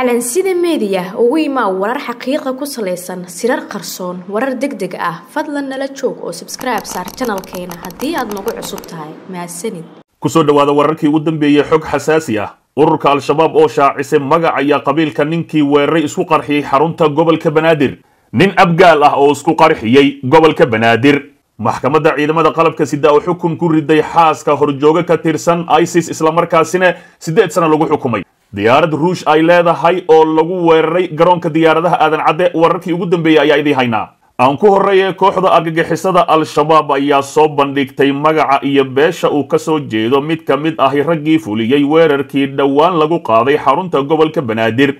calansida meediya ugu imaa warar xaqiiqa ku salaysan sirar qarsoon warar deg deg ah fadlan nala joog oo sabskribe saar janalkeena haddii aad nagu cusub tahay mahadsanid kusoo dhowaada wararkii ugu dambeeyey xog xasaasi ah ururka al-shabaab oo shaacisay magac ayaa qabiilka ninkii weeraray isku qarxiyey xarunta gobolka banaadir nin abgaal ah oo isku qarxiyey gobolka banaadir maxkamadda ciidamada qalabka sida oo xukun ku riday xaaska horjoogo ka tirsan isis islamarkaasina siddeed sano lagu xukumay diyaarad ruush ay leedahay oo lagu weeraray garoonka diyaaradaha aadan cadde wararkii ugu dambeeyey ayaa idii haynaa aan ku horreeyee kooxda argagixisada al-shabaab ayaa soo bandhigtay magaca iyo beesha uu ka soo jeedo mid ka mid ah raggii fuliyey weerarkii dhowaan lagu qaaday xarunta gobolka banaadir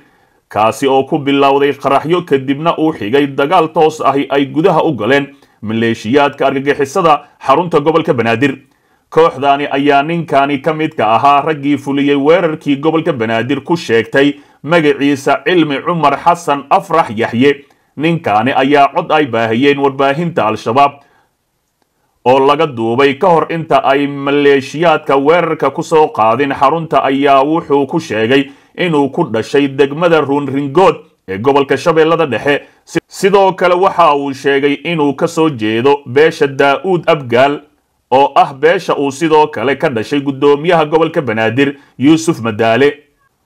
kaasi oo ku bilowday qaraxyo kadibna uu xigay dagaal toos ahi ay gudaha u galeen maleeshiyaadka argagixisada xarunta gobolka banaadir kooxdaani ayaa ninkaani ka midka ahaa raggii fuliyey weerarkii gobolka banaadir ku sheegtay magiciisa cilmi cumar xasan afrax yaxye ninkaani ayaa cod ay baahiyeen warbaahinta al-shabaab oo laga duubay ka hor inta ay maleeshiyaadka weerarka ku soo qaadin xarunta ayaa wuxuu ku sheegay inuu ku dhashay degmada ruunringood ee gobolka shabeellada dhexe sidoo kale waxa uu sheegay inuu ka soo jeedo beesha daa abgaal oo ah beesha uu sidoo kale ka dhashay guddoomiyaha gobolka banaadir yuusuf madaale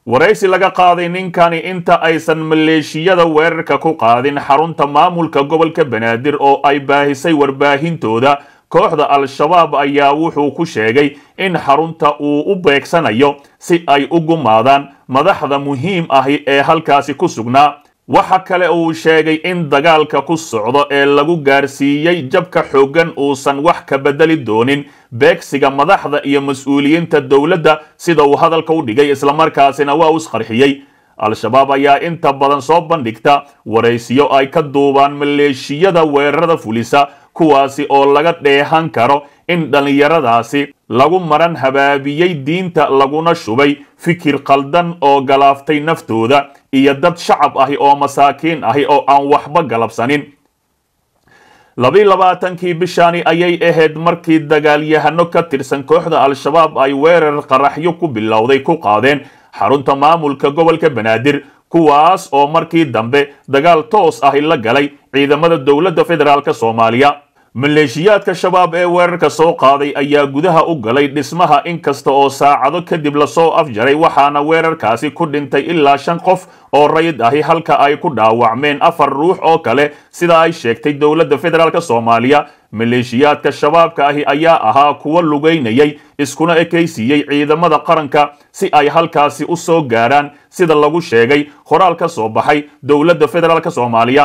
waraysi laga qaaday ninkani inta aysan maleeshiyada weerarka ku qaadin xarunta maamulka gobolka banaadir oo ay baahisay warbaahintooda kooxda al-shabaab ayaa wuxuu ku sheegay in xarunta uu u beegsanayo si ay u gumaadaan madaxda muhiim ahi ee halkaasi ku sugnaa waxa kale uu sheegay in dagaalka ku socdo ee lagu gaarsiiyey jabka xooggan uusan wax ka bedeli doonin beegsiga madaxda iyo mas-uuliyiinta dowladda sida uu hadalka u dhigay islamarkaasina waa isqarxiyey al-shabaab ayaa inta badan soo bandhigta waraysiyo ay ka duubaan maleeshiyada weerarada fulisa kuwaasi oo laga dheehan karo in dhallinyaradaasi lagu maran habaabiyey diinta laguna shubay fikir khaldan oo galaaftay naftooda iyo dad shacab ahi oo masaakiin ahi oo aan waxba galabsanin labi labaatankii bishaani ayay ahayd markii dagaalyahano ka tirsan kooxda al-shabaab ay weerar qaraxyo ku bilowday ku qaadeen xarunta maamulka gobolka banaadir kuwaas oo markii dambe dagaal toos ahi la galay ciidamada dowladda federaalk soomaaliya maleeshiyaadka shabaab ee weerarka soo qaaday ayaa gudaha u galay dhismaha inkasta oo saacado kadib lasoo afjaray waxaana weerarkaasi ku dhintay ilaa shan qof oo rayid ahi halka ay ku dhaawacmeen afar ruux oo kale sida ay sheegtay dowladda federaalk soomaaliya maleeshiyaadka shabaabka ahi ayaa ahaa kuwa lugaynayay iskuna ekaysiiyey ciidamada qaranka si ay halkaasi u soo gaarhaan sida lagu sheegay qoraal ka soo baxay dowladda federaalk soomaaliya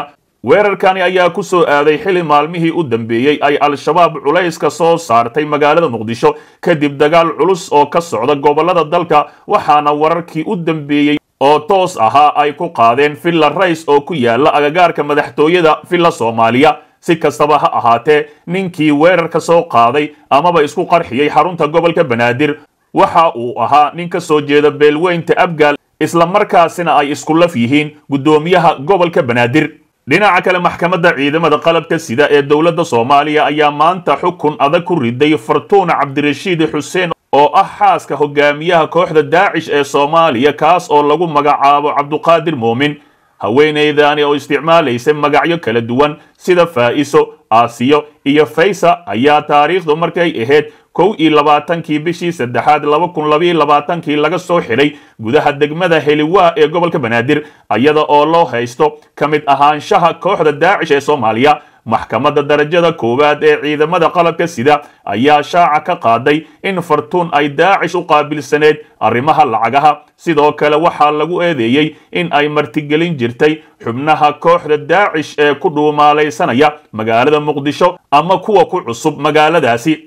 weerarkani ayaa ku soo aaday xili maalmihii u dambeeyey ay al-shabaab culayska soo saartay magaalada muqdisho kadib dagaal culus oo ka socda gobolada dalka waxaana wararkii u dambeeyey oo toos ahaa ay ku qaadeen villa rays oo ku yaalla agagaarka madaxtooyada villa soomaaliya si kastaba ha ahaatee ninkii weerar ka soo qaaday amaba isku qarxiyey xarunta gobolka banaadir waxa uu ahaa nin ka soo jeeda beelweynta abgaal isla markaasina ay laf yihiin guddoomiyaha gobolka banaadir dhinaca kale maxkamadda ciidamada qalabka sida ee dowladda soomaaliya ayaa maanta xukun adag ku riday fartuun cabdirashiid xuseen oo ah xaaska hogaamiyaha kooxda daacish ee soomaaliya kaas oo lagu magacaabo cabduqaadir muumin haweenaydaani oo isticmaalaysay magacyo kala duwan sida faa'iso aasiyo iyo faysa ayaa taariikhdu markay ahayd kow iyo labaatankii bishii saddexaad laba kun labaiyo labaatankii laga soo xidhay gudaha degmada heliwaa ee gobolka banaadir ayada oo loo haysto ka mid ahaanshaha kooxda daacish ee soomaaliya maxkamadda darajada koowaad ee ciidamada qalabka sida ayaa shaaca ka qaaday in fartuun ay daacish u qaabilsaneyd arrimaha lacagaha sidoo kale waxaa lagu eedeeyey in ay martigelin jirtay xubnaha kooxda daacish ee ku dhuumaalaysanaya magaalada muqdisho ama kuwa ku cusub magaaladaasi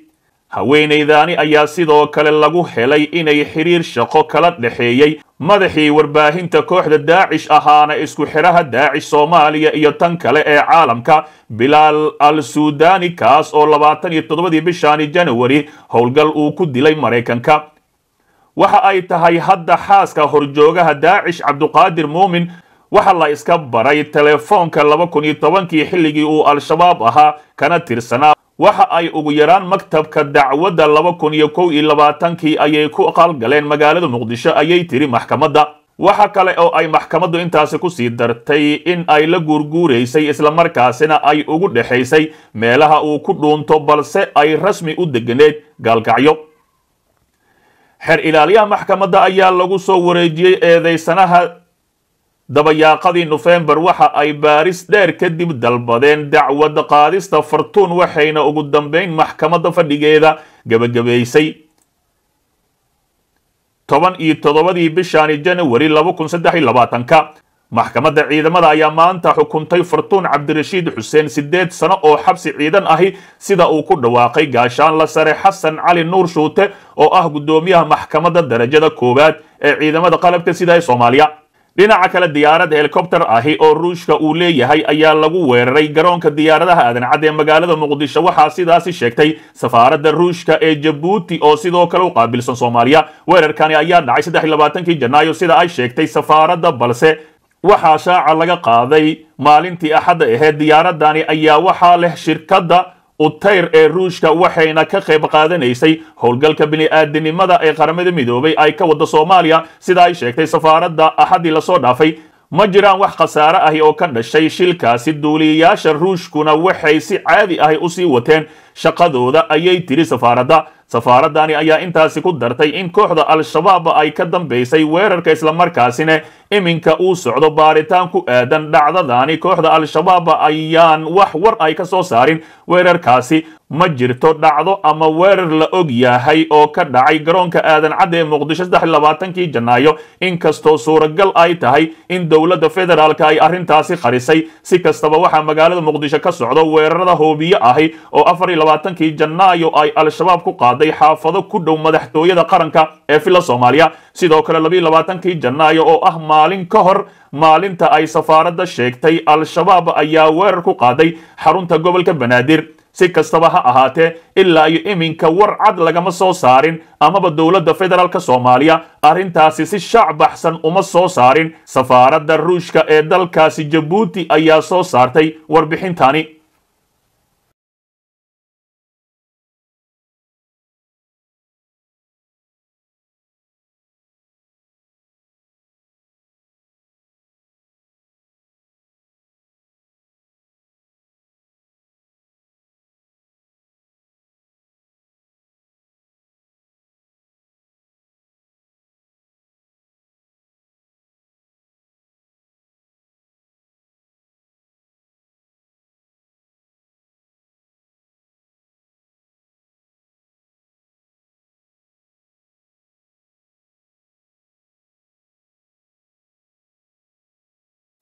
haweenaydaani ayaa sidoo kale lagu helay inay xidhiir shaqo kala dhexeeyey madaxii warbaahinta kooxda daacish ahaana isku xidhaha daacish soomaaliya iyo tan kale ee caalamka bilaal al suudani kaas oo labaatan iyo toddobadii bishaani janawari howlgal uu ku dilay maraykanka waxa ay tahay hadda xaaska horjoogaha daacish cabduqaadir muumin waxaa la iska baray telefoonka laba kun iyo tobankii xilligii uu al-shabaab ahaa kana tirsanaa waxa ay ugu yaraan maktabka dacwadda laba kun iyo kow iyo labaatankii ayay ku qalgaleen magaalada muqdisho ayay tiri maxkamadda waxa kale oo ay maxkamaddu intaasi ku sii dartay in ay la guurguuraysay islamarkaasina ay ugu dhexaysay meelaha uu ku dhuunto balse ay rasmi u deganeed gaalkacyo xer ilaaliyaha maxkamadda ayaa lagu soo wareejiyey eedaysanaha dabayaaqadii nofembar waxa ay baaris dheer kadib dalbadeen dacwad qaadista fartuun waxayna ugu dambeyn maxkamadda fadhigeeda gebagabaysay toban iyo toddobadii bishaani janawari laba kun saddex iyo labaatanka maxkamadda ciidamada ayaa maanta xukuntay fartuun cabdirashiid xuseen siddeed sano oo xabsi ciidan ahi sida uu ku dhawaaqay gaashaan la sare xasan cali nuur shuute oo ah guddoomiyaha maxkamadda darajada koowaad ee ciidamada qalabka sida ee soomaaliya dhinaca kale diyaarad helikobter ahi oo ruushka uu leeyahay ayaa lagu weeraray garoonka diyaaradaha aadan-cad ee magaalada muqdisho waxaa sidaasi sheegtay safaaradda ruushka ee jabuuti oo sidoo kale u qaabilsan soomaaliya weerarkani ayaa dhacay saddex iyo labaatankii janaayo sida ay sheegtay safaaradda balse waxaa shaaca laga qaaday maalintii axadda aheed diyaaradani ayaa waxaa leh shirkadda utayr ee ruushka waxayna ka qayb qaadanaysay howlgalka bini-aadanimada ee qaramada midoobay ay ka wadda soomaaliya sida ay sheegtay safaaradda axaddii lasoo dhaafay ma jiraan wax khasaare ahi oo ka dhashay shilkaasi duuliyayaasha ruushkuna waxay si caadi ahi usii wateen shaqadooda ayay tiri safaaradda safaaraddani ayaa intaasi ku dartay in kooxda al-shabaab ay ka dambaysay weerarka islamarkaasina iminka uu socdo baaritaan ku aadan dhacdadani kooxda al-shabaab ayaan wax war ay ka soo saarin weerarkaasi ma jirto dhacdo ama weerar la og yahay oo ka dhacay garoonka aadan cadde ee muqdisho saddexlabaatankii janaayo inkastoo suuragal ay tahay in dowladda federaalk ay arrintaasi qarisay si kastaba waxaa magaalada muqdisho ka socda weerarada hoobiyo ahi oo afarlabaatankii janaayo ay al-shabaab ku qaaday xaafado ku dhow madaxtooyada qaranka ee villa soomaaliya sidoo kale labaylabaatanki janaayo oo ah maalin ka hor maalinta ay safaaradda sheegtay al-shabaab ayaa weerar ku qaaday xarunta gobolka banaadir si kastaba ha ahaatee ilaa iyo iminka war cad lagama soo saarin amaba dowladda federaalk soomaaliya arrintaasi si shaac baxsan uma soo saarin safaaradda ruushka ee dalkaasi jabuuti ayaa soo saartay warbixintani